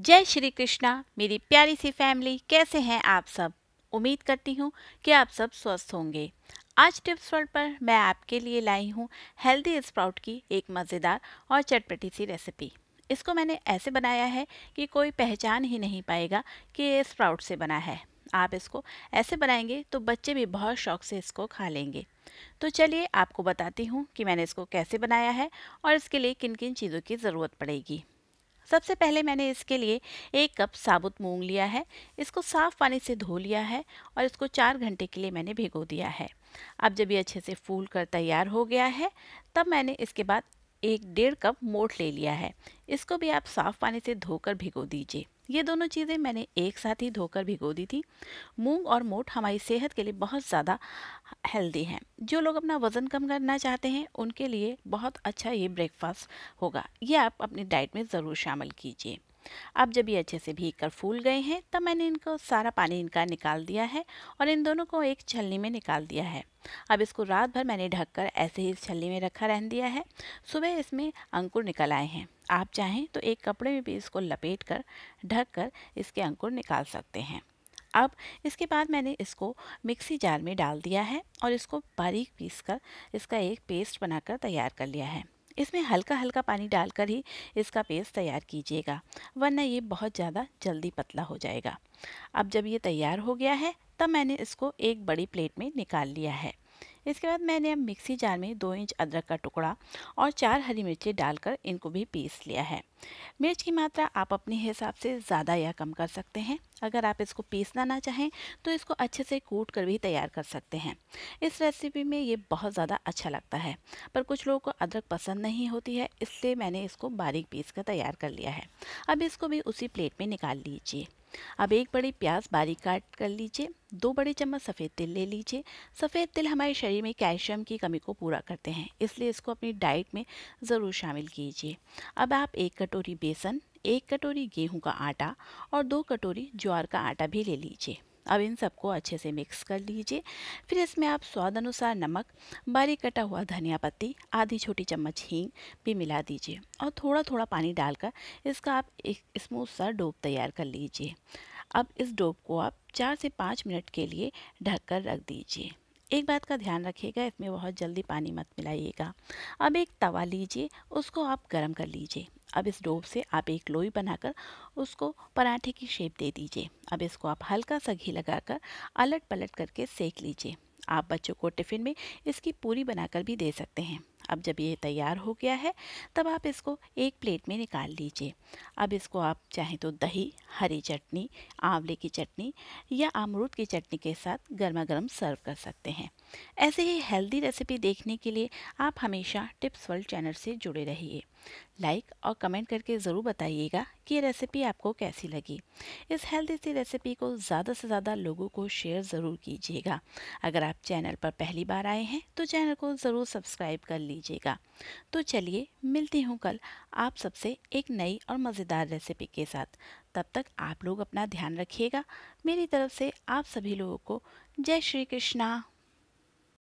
जय श्री कृष्णा मेरी प्यारी सी फैमिली कैसे हैं आप सब उम्मीद करती हूँ कि आप सब स्वस्थ होंगे आज टिप्स वर्ल्ड पर मैं आपके लिए लाई हूँ हेल्दी स्प्राउट की एक मज़ेदार और चटपटी सी रेसिपी इसको मैंने ऐसे बनाया है कि कोई पहचान ही नहीं पाएगा कि ये स्प्राउट से बना है आप इसको ऐसे बनाएंगे तो बच्चे भी बहुत शौक से इसको खा लेंगे तो चलिए आपको बताती हूँ कि मैंने इसको कैसे बनाया है और इसके लिए किन किन चीज़ों की ज़रूरत पड़ेगी सबसे पहले मैंने इसके लिए एक कप साबुत मूंग लिया है इसको साफ़ पानी से धो लिया है और इसको चार घंटे के लिए मैंने भिगो दिया है अब जब ये अच्छे से फूल कर तैयार हो गया है तब मैंने इसके बाद एक डेढ़ कप मोट ले लिया है इसको भी आप साफ़ पानी से धोकर भिगो दीजिए ये दोनों चीज़ें मैंने एक साथ ही धोकर भिगो दी थी मूंग और मोट हमारी सेहत के लिए बहुत ज़्यादा हेल्दी हैं जो लोग अपना वज़न कम करना चाहते हैं उनके लिए बहुत अच्छा ये ब्रेकफास्ट होगा ये आप अपनी डाइट में ज़रूर शामिल कीजिए अब जब ये अच्छे से भीग कर फूल गए हैं तब मैंने इनको सारा पानी इनका निकाल दिया है और इन दोनों को एक छलनी में निकाल दिया है अब इसको रात भर मैंने ढककर ऐसे ही इस छलनी में रखा रहने दिया है सुबह इसमें अंकुर निकल आए हैं आप चाहें तो एक कपड़े में भी इसको लपेट कर ढक कर इसके अंकुर निकाल सकते हैं अब इसके बाद मैंने इसको मिक्सी जार में डाल दिया है और इसको बारीक पीस कर इसका एक पेस्ट बनाकर तैयार कर लिया है इसमें हल्का हल्का पानी डालकर ही इसका पेस्ट तैयार कीजिएगा वरना ये बहुत ज़्यादा जल्दी पतला हो जाएगा अब जब ये तैयार हो गया है तब मैंने इसको एक बड़ी प्लेट में निकाल लिया है इसके बाद मैंने अब मिक्सी जार में दो इंच अदरक का टुकड़ा और चार हरी मिर्ची डालकर इनको भी पीस लिया है मिर्च की मात्रा आप अपने हिसाब से ज़्यादा या कम कर सकते हैं अगर आप इसको पीसना ना चाहें तो इसको अच्छे से कूट कर भी तैयार कर सकते हैं इस रेसिपी में ये बहुत ज़्यादा अच्छा लगता है पर कुछ लोगों को अदरक पसंद नहीं होती है इसलिए मैंने इसको बारीक पीस कर तैयार कर लिया है अब इसको भी उसी प्लेट में निकाल लीजिए अब एक बड़े प्याज बारीक काट कर लीजिए दो बड़े चम्मच सफ़ेद तिल ले लीजिए सफ़ेद तिल हमारे शरीर में कैल्शियम की कमी को पूरा करते हैं इसलिए इसको अपनी डाइट में ज़रूर शामिल कीजिए अब आप एक कटोरी बेसन एक कटोरी गेहूं का आटा और दो कटोरी ज्वार का आटा भी ले लीजिए अब इन सबको अच्छे से मिक्स कर लीजिए फिर इसमें आप स्वाद अनुसार नमक बारीक कटा हुआ धनिया पत्ती आधी छोटी चम्मच हींग भी मिला दीजिए और थोड़ा थोड़ा पानी डालकर इसका आप एक स्मूथ सा डोब तैयार कर लीजिए अब इस डोब को आप चार से पाँच मिनट के लिए ढक कर रख दीजिए एक बात का ध्यान रखिएगा इसमें बहुत जल्दी पानी मत मिलाइएगा अब एक तवा लीजिए उसको आप गर्म कर लीजिए अब इस डोब से आप एक लोई बनाकर उसको पराठे की शेप दे दीजिए अब इसको आप हल्का सा घी लगाकर अलट पलट करके सेक लीजिए आप बच्चों को टिफ़िन में इसकी पूरी बनाकर भी दे सकते हैं अब जब ये तैयार हो गया है तब आप इसको एक प्लेट में निकाल लीजिए अब इसको आप चाहें तो दही हरी चटनी आंवले की चटनी या अमरूद की चटनी के साथ गर्मा गर्म सर्व कर सकते हैं ऐसे ही हेल्दी रेसिपी देखने के लिए आप हमेशा टिप्स वर्ल्ड चैनल से जुड़े रहिए लाइक और कमेंट करके ज़रूर बताइएगा कि ये रेसिपी आपको कैसी लगी इस हेल्दी सी रेसिपी को ज़्यादा से ज़्यादा लोगों को शेयर ज़रूर कीजिएगा अगर आप चैनल पर पहली बार आए हैं तो चैनल को ज़रूर सब्सक्राइब कर लीजिएगा तो चलिए मिलती हूँ कल आप सबसे एक नई और मज़ेदार रेसिपी के साथ तब तक आप लोग अपना ध्यान रखिएगा मेरी तरफ से आप सभी लोगों को जय श्री कृष्णा